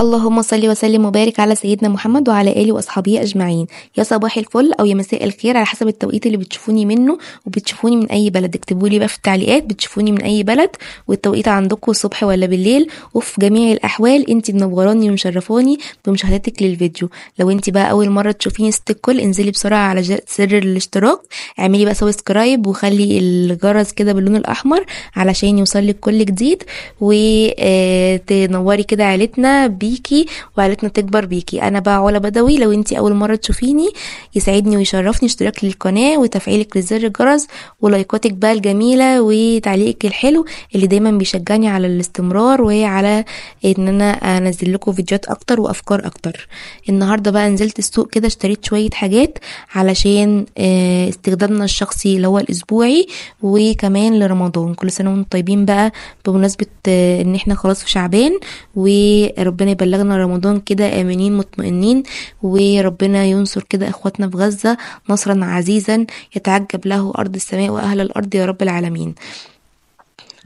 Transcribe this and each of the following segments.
اللهم صل وسلم وبارك على سيدنا محمد وعلى اله واصحابه اجمعين يا صباح الفل او يا مساء الخير على حسب التوقيت اللي بتشوفوني منه وبتشوفوني من اي بلد اكتبوا لي بقى في التعليقات بتشوفوني من اي بلد والتوقيت عندكم الصبح ولا بالليل وفي جميع الاحوال انت منوراني ومشرفاني بمشاهدتك للفيديو لو انت بقى اول مره تشوفيني الكل انزلي بسرعه على سر الاشتراك اعملي بقى سبسكرايب وخلي الجرس كده باللون الاحمر علشان يوصل لك كل جديد وتنوري آه، كده عيلتنا بي بيكي وعيلتنا تكبر بيكي انا بقى علا بدوي لو انتي اول مره تشوفيني يسعدني ويشرفني اشتراك للقناه وتفعيلك لزر الجرس ولايكاتك بقى الجميله وتعليقك الحلو اللي دايما بيشجعني على الاستمرار وعلى ان انا انزل لكم فيديوهات اكتر وافكار اكتر النهارده بقى نزلت السوق كده اشتريت شويه حاجات علشان آه، استخدامنا الشخصي اللي هو الاسبوعي وكمان لرمضان كل سنه وانتم طيبين بقى بمناسبه آه، ان احنا خلاص في شعبان وربنا بلغنا رمضان كده آمنين مطمئنين وربنا ينصر كده إخواتنا في غزة نصرا عزيزا يتعجب له أرض السماء وأهل الأرض يا رب العالمين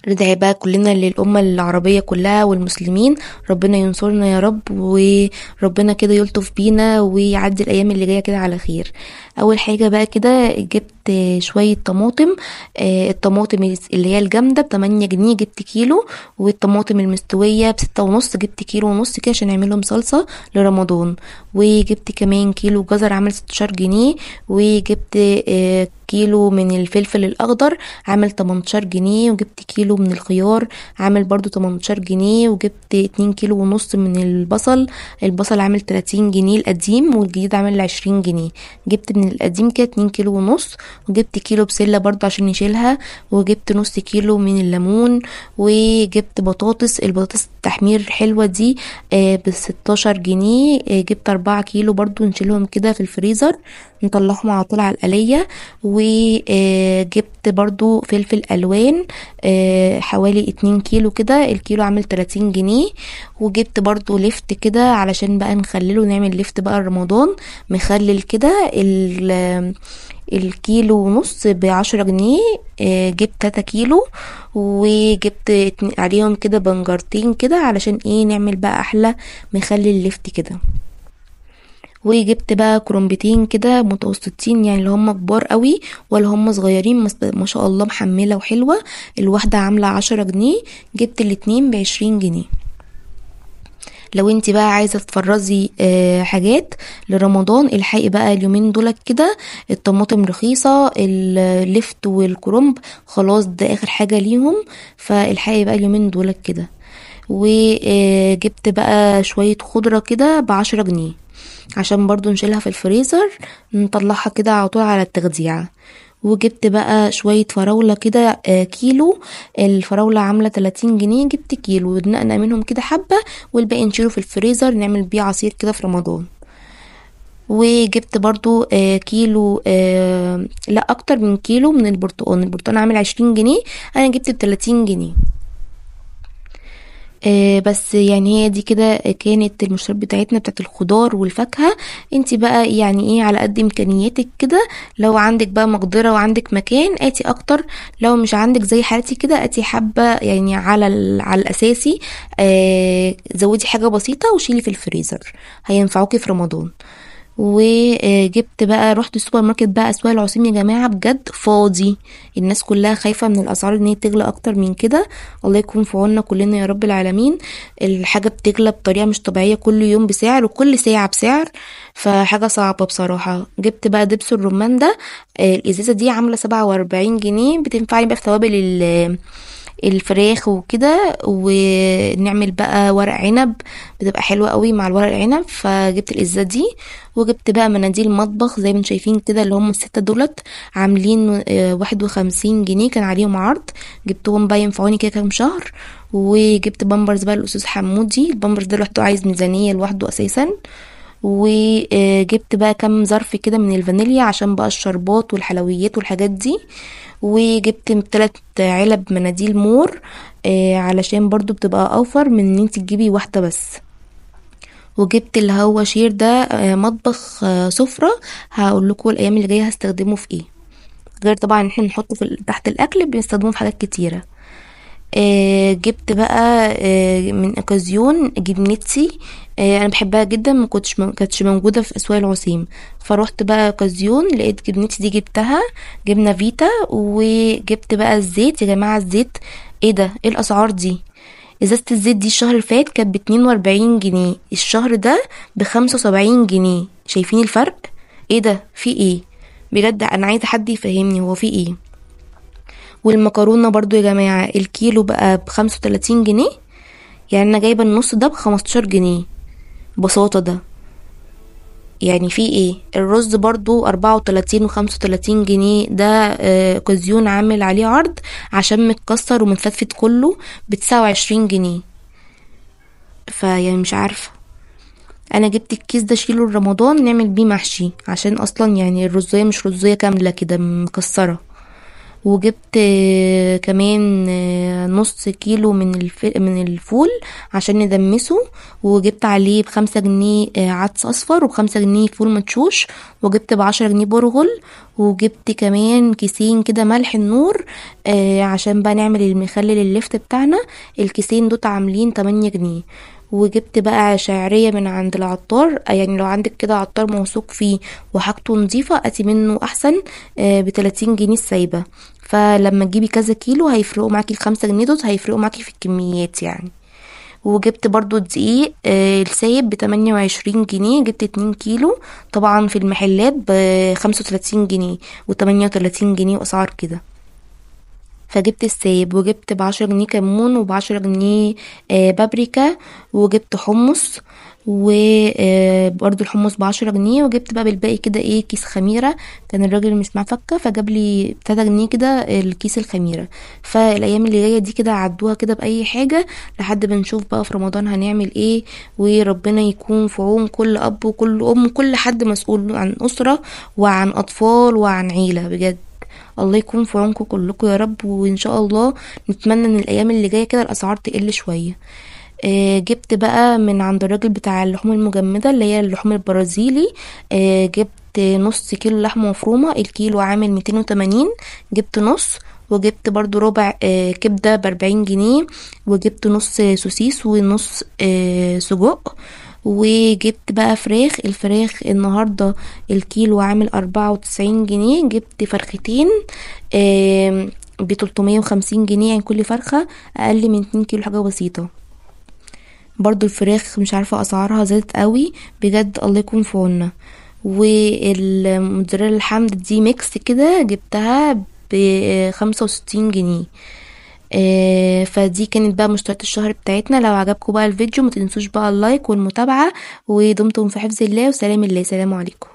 ندعي بقى كلنا للأمة العربية كلها والمسلمين ربنا ينصرنا يا رب وربنا كده يلطف بينا ويعدي الأيام اللي جاية كده على خير أول حاجة بقى كده جبت شوية طماطم آه، الطماطم اللي هي الجامدة بتمانية جنيه جبت كيلو والطماطم المستوية بستة ونص جبت كيلو ونص كده عشان نعملهم صلصة لرمضان وجبت كمان كيلو جزر عمل ستاشر جنيه وجبت آه، كيلو من الفلفل الاخضر عامل 18 جنيه وجبت كيلو من الخيار عامل برضو 18 جنيه وجبت 2 كيلو ونص من البصل البصل عامل 30 جنيه القديم والجديد عامل 20 جنيه جبت من القديم كده 2 كيلو ونص وجبت كيلو بسله برضو عشان نشيلها وجبت نص كيلو من الليمون وجبت بطاطس البطاطس التحمير الحلوه دي آه، ب 16 جنيه آه، جبت 4 كيلو برضو نشيلهم كده في الفريزر نطلعهم على طول على القليه و وجبت برضو فلفل الوان آه، حوالي اتنين كيلو كده الكيلو عامل تلاتين جنيه وجبت برضو لفت كده علشان بقى نخلله نعمل لفت بقى رمضان مخلل كده الكيلو ونص بعشرة جنيه آه، جبت تلاتة كيلو وجبت عليهم كده بنجرتين كده علشان ايه نعمل بقى احلى مخلل لفت كده وجبت بقى كرومبتين كده متوسطين يعني اللي هم كبار قوي ولا هم صغيرين ما شاء الله محمله وحلوه الواحده عامله عشرة جنيه جبت الاتنين بعشرين جنيه لو انت بقى عايزه تفرزي اه حاجات لرمضان الحقي بقى اليومين دول كده الطماطم رخيصه اللفت والكرنب خلاص ده اخر حاجه ليهم فالحقي بقى اليومين دول كده وجبت آه، بقى شويه خضره كده بعشرة جنيه عشان برضو نشيلها في الفريزر نطلعها كده على طول على التخديعة وجبت بقى شوية فراولة كده آه، كيلو الفراولة عاملة 30 جنيه جبت كيلو ودنقنا منهم كده حبة والباقي نشيله في الفريزر نعمل بيه عصير كده في رمضان وجبت برضو آه، كيلو آه، لا اكتر من كيلو من البرتقال البرتقال عامل عشرين جنيه انا جبت بتلاتين جنيه آه بس يعني هي دي كده كانت المشروبات بتاعتنا بتاعت الخضار والفاكهه انت بقى يعني ايه على قد امكانياتك كده لو عندك بقى مقدره وعندك مكان اتي اكتر لو مش عندك زي حالتي كده اتي حبه يعني على على الاساسي آه زودي حاجه بسيطه وشيلي في الفريزر هينفعوكي في رمضان وجبت بقى رحت السوبر ماركت بقى اسواق العصيم يا جماعه بجد فاضي الناس كلها خايفه من الاسعار ان هي تغلى اكتر من كده الله يكون في عوننا كلنا يا رب العالمين الحاجه بتغلى بطريقه مش طبيعيه كل يوم بسعر وكل ساعه بسعر فحاجه صعبه بصراحه جبت بقى دبس الرمان ده آه، الازازه دي عامله سبعة جنيه بتنفعني بقى في توابل الفراخ وكده ونعمل بقى ورق عنب بتبقى حلوه قوي مع الورق العنب فجبت الازازه دي وجبت بقى مناديل مطبخ زي ما انتم شايفين كده اللي هم السته دولت عاملين آه، واحد وخمسين جنيه كان عليهم عرض جبتهم بقى ينفعوني كده كام شهر وجبت بامبرز بقى الاستاذ حمودي البامبرز ده لوحده عايز ميزانيه لوحده اساسا وجبت بقى كام ظرف كده من الفانيليا عشان بقى الشربات والحلويات والحاجات دي وجبت تلات علب مناديل مور آه، علشان برضو بتبقى اوفر من ان انت تجيبي واحده بس وجبت هو شير ده آه، مطبخ آه، سفره هقول لكم الايام اللي جايه هستخدمه في ايه غير طبعا ان احنا بنحطه تحت الاكل بنستخدمه في حاجات كتيره آه جبت بقى آه من اكازيون جبنتي آه انا بحبها جدا ما كنتش كانتش موجوده في اسواق العسيم فروحت بقى اكازيون لقيت جبنتي دي جبتها جبنه فيتا وجبت بقى الزيت يا جماعه الزيت ايه ده ايه الاسعار دي ازازه الزيت دي الشهر اللي فات كانت ب واربعين جنيه الشهر ده بخمسة وسبعين جنيه شايفين الفرق ايه ده في ايه بجد انا عايزه حد يفهمني هو في ايه والمكرونه برضو يا جماعه الكيلو بقى بخمسة وتلاتين جنيه يعني انا جايبه النص ده بخمستاشر جنيه ببساطه ده يعني في ايه الرز برضو اربعة وتلاتين وخمسة وتلاتين جنيه ده آه قزيون عامل عليه عرض عشان متكسر ومتفتفت كله ب 29 جنيه فيعني مش عارفه انا جبت الكيس ده شيله رمضان نعمل بيه محشي عشان اصلا يعني الرزيه مش رزيه كامله كده مكسره وجبت كمان نص كيلو من من الفول عشان ندمسه وجبت عليه بخمسة جنيه عدس اصفر وبخمسة جنيه فول مدشوش وجبت بعشرة جنيه برغل وجبت كمان كيسين كده ملح النور آه، عشان بقى نعمل المخلل اللفت بتاعنا الكيسين دوت عاملين تمانية جنيه وجبت بقى شعريه من عند العطار آه، يعني لو عندك كده عطار موثوق فيه وحاجته نظيفه اتي منه احسن آه، ب 30 جنيه السايبه فلما تجيبي كذا كيلو هيفرقوا معاكي الخمسة جنيه دول هيفرقوا معاكي في الكميات يعني وجبت برضو الدقيق آه، السايب بتمانية وعشرين جنيه جبت اتنين كيلو طبعا في المحلات بخمسة وتلاتين جنيه وتمانية وتلاتين جنيه واسعار كده فجبت السايب وجبت بعشرة جنيه كمون وبعشرة جنيه آه، بابريكا وجبت حمص وبرده آه، الحمص بعشرة جنيه وجبت بقى بالباقي كده ايه كيس خميره كان الراجل مش معاه فكه فجاب لي تلاتة جنيه كده آه، الكيس الخميره فالايام اللي جايه دي كده عدوها كده باي حاجه لحد ما نشوف بقى في رمضان هنعمل ايه وربنا يكون في عون كل اب وكل ام كل حد مسؤول عن اسره وعن اطفال وعن عيله بجد الله يكون في عونكم كلكم يا رب وان شاء الله نتمنى ان الايام اللي جايه كده الاسعار تقل شويه آه، جبت بقى من عند الراجل بتاع اللحوم المجمده اللي هي اللحوم البرازيلي آه، جبت نص كيلو لحمه مفرومه الكيلو عامل 280 جبت نص وجبت برضو ربع آه، كبده باربعين جنيه وجبت نص سوسيس ونص سجق وجبت بقى فراخ الفراخ النهاردة الكيلو عامل أربعة وتسعين جنيه جبت فرختين ب وخمسين جنيه يعني كل فرخة أقل من 2 كيلو حاجة بسيطة برضو الفراخ مش عارفة أسعارها زادت قوي بجد الله يكون في عوننا والموتزاريلا الحمد دي ميكس كده جبتها بخمسة وستين جنيه آه، فدي كانت بقى مشتريات الشهر بتاعتنا لو عجبكم بقى الفيديو متنسوش بقى اللايك والمتابعة ودمتم في حفظ الله وسلام الله سلام عليكم